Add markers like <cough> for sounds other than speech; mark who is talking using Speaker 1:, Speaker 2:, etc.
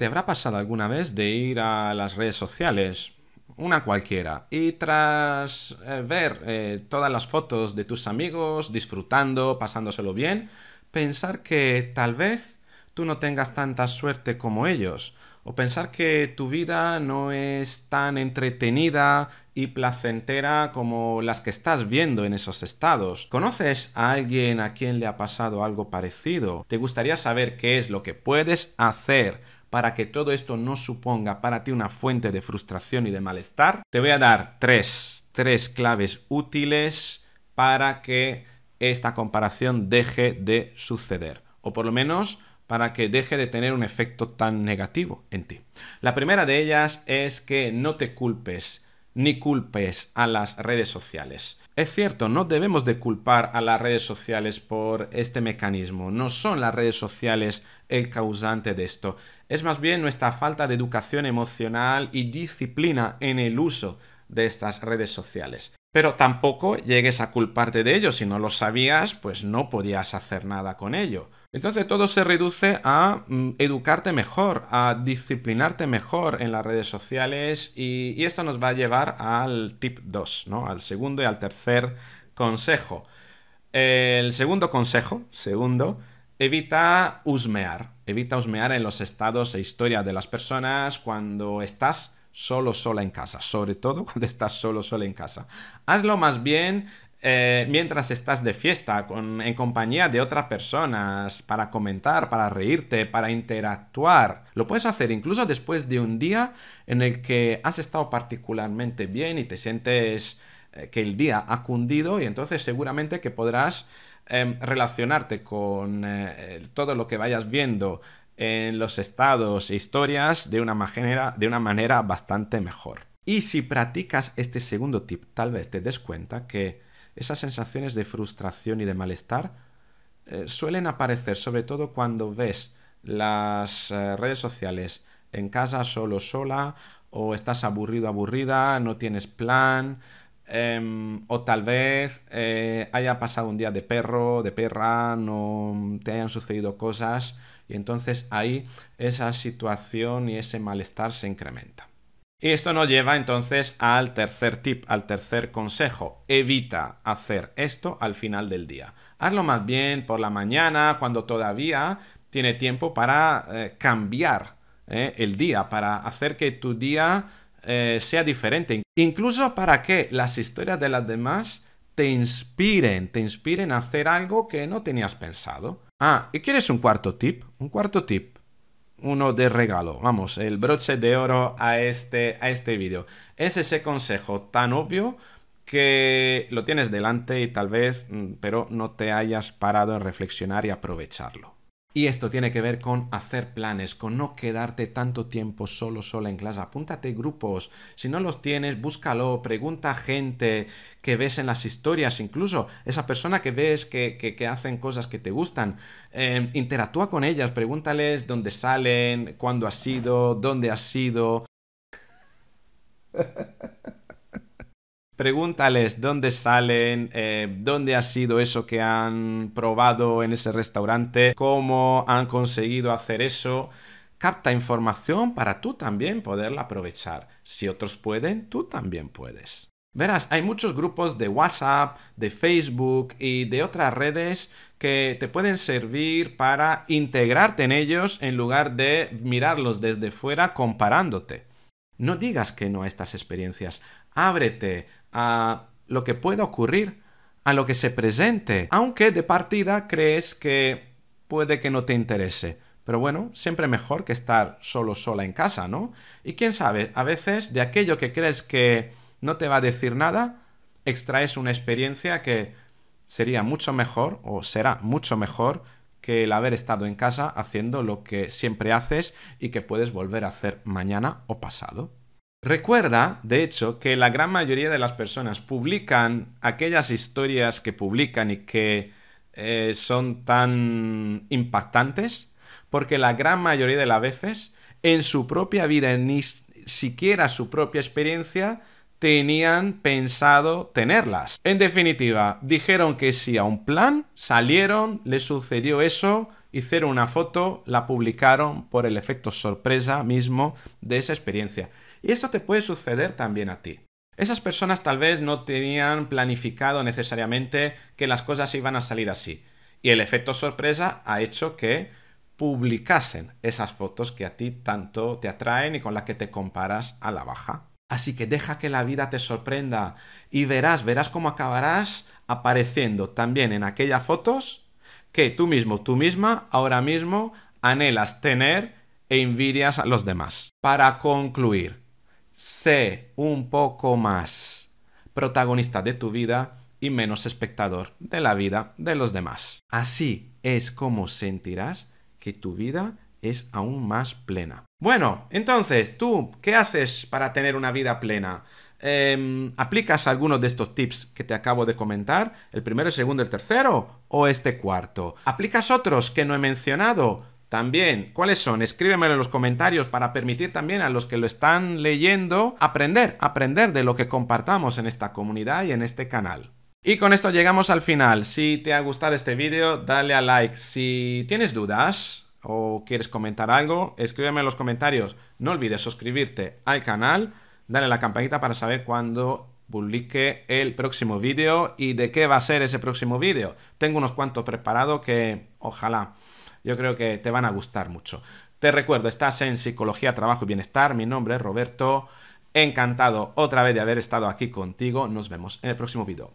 Speaker 1: ¿Te habrá pasado alguna vez de ir a las redes sociales, una cualquiera, y tras eh, ver eh, todas las fotos de tus amigos disfrutando, pasándoselo bien, pensar que tal vez tú no tengas tanta suerte como ellos, o pensar que tu vida no es tan entretenida y placentera como las que estás viendo en esos estados. ¿Conoces a alguien a quien le ha pasado algo parecido? ¿Te gustaría saber qué es lo que puedes hacer? para que todo esto no suponga para ti una fuente de frustración y de malestar, te voy a dar tres, tres claves útiles para que esta comparación deje de suceder, o por lo menos para que deje de tener un efecto tan negativo en ti. La primera de ellas es que no te culpes ni culpes a las redes sociales. Es cierto, no debemos de culpar a las redes sociales por este mecanismo, no son las redes sociales el causante de esto, es más bien nuestra falta de educación emocional y disciplina en el uso de estas redes sociales. Pero tampoco llegues a culparte de ello, si no lo sabías, pues no podías hacer nada con ello. Entonces todo se reduce a mm, educarte mejor, a disciplinarte mejor en las redes sociales y, esto nos va a llevar al tip 2, ¿no? Al segundo y al tercer consejo. El segundo consejo, segundo, evita husmear. Evita husmear en los estados e historias de las personas cuando estás solo sola en casa, sobre todo <laughs> cuando estás solo sola en casa. Hazlo más bien eh, mientras estás de fiesta, con, en compañía de otras personas, para comentar, para reírte, para interactuar. Lo puedes hacer incluso después de un día en el que has estado particularmente bien y te sientes eh, que el día ha cundido y entonces seguramente que podrás em, relacionarte con eh, todo lo que vayas viendo en los estados e historias de una manera, de una manera bastante mejor. Y si practicas este segundo tip, tal vez te des cuenta que esas sensaciones de frustración y de malestar eh, suelen aparecer sobre todo cuando ves las eh, redes sociales en casa solo sola o estás aburrido aburrida, no tienes plan em, o tal vez eh, haya pasado un día de perro, de perra, no te hayan sucedido cosas y entonces ahí esa situación y ese malestar se incrementa. Y Esto nos lleva entonces al tercer tip, al tercer consejo. Evita hacer esto al final del día. Hazlo más bien por la mañana, cuando todavía tiene tiempo para eh, cambiar eh, el día, para hacer que tu día eh, sea diferente. Incluso para que las historias de las demás te inspiren, te inspiren a hacer algo que no tenías pensado. Ah, ¿y quieres un cuarto tip? Un cuarto tip uno de regalo. Vamos, el broche de oro a este, a este vídeo. Es ese consejo tan obvio que lo tienes delante y tal vez, mm, pero no te hayas parado en reflexionar y aprovecharlo. Y esto tiene que ver con hacer planes, con no quedarte tanto tiempo solo, sola en clase. Apúntate grupos. Si no los tienes, búscalo, pregunta a gente que ves en las historias, incluso esa persona que ves que, que, hacen cosas que te gustan. Em, interactúa con ellas, pregúntales dónde salen, cuándo has sido, dónde has sido. <laughs> Pregúntales dónde salen, eh, dónde ha sido eso que han probado en ese restaurante, cómo han conseguido hacer eso. Capta información para tú también poderla aprovechar. Si otros pueden, tú también puedes. Verás, hay muchos grupos de WhatsApp, de Facebook y de otras redes que te pueden servir para integrarte en ellos en lugar de mirarlos desde fuera comparándote. No digas que no a estas experiencias. Ábrete, a lo que pueda ocurrir, a lo que se presente, aunque de partida crees que puede que no te interese. Pero bueno, siempre mejor que estar solo sola en casa, ¿no? Y quién sabe, a veces de aquello que crees que no te va a decir nada, extraes una experiencia que sería mucho mejor o será mucho mejor que el haber estado en casa haciendo lo que siempre haces y que puedes volver a hacer mañana o pasado. Recuerda, de hecho, que la gran mayoría de las personas publican aquellas historias que publican y que eh, son tan impactantes, porque la gran mayoría de las veces en su propia vida, ni siquiera su propia experiencia, tenían pensado tenerlas. En definitiva, dijeron que sí a un plan, salieron, les sucedió eso, hicieron una foto, la publicaron por el efecto sorpresa mismo de esa experiencia. Y esto te puede suceder también a ti. Esas personas tal vez no tenían planificado necesariamente que las cosas iban a salir así. Y el efecto sorpresa ha hecho que publicasen esas fotos que a ti tanto te atraen y con las que te comparas a la baja. Así que deja que la vida te sorprenda y verás, verás cómo acabarás apareciendo también en aquellas fotos que tú mismo, tú misma, ahora mismo anhelas tener e envidias a los demás. Para concluir, sé un poco más protagonista de tu vida y menos espectador de la vida de los demás. Así es como sentirás que tu vida es aún más plena. Bueno, entonces, ¿tú qué haces para tener una vida plena? Em, aplicas algunos de estos tips que te acabo de comentar, el primero, el segundo, el tercero o este cuarto. ¿Aplicas otros que no he mencionado? También, ¿cuáles son? Escríbemelo en los comentarios para permitir también a los que lo están leyendo aprender, aprender de lo que compartamos en esta comunidad y en este canal. Y con esto llegamos al final. Si te ha gustado este vídeo, dale a like. Si tienes dudas o quieres comentar algo, escríbeme en los comentarios. No olvides suscribirte al canal dale a la campanita para saber cuando publique el próximo vídeo y de qué va a ser ese próximo vídeo. Tengo unos cuantos preparados que ojalá yo creo que te van a gustar mucho. Te recuerdo, estás en Psicología, Trabajo y Bienestar. Mi nombre es Roberto. Encantado otra vez de haber estado aquí contigo. Nos vemos en el próximo vídeo.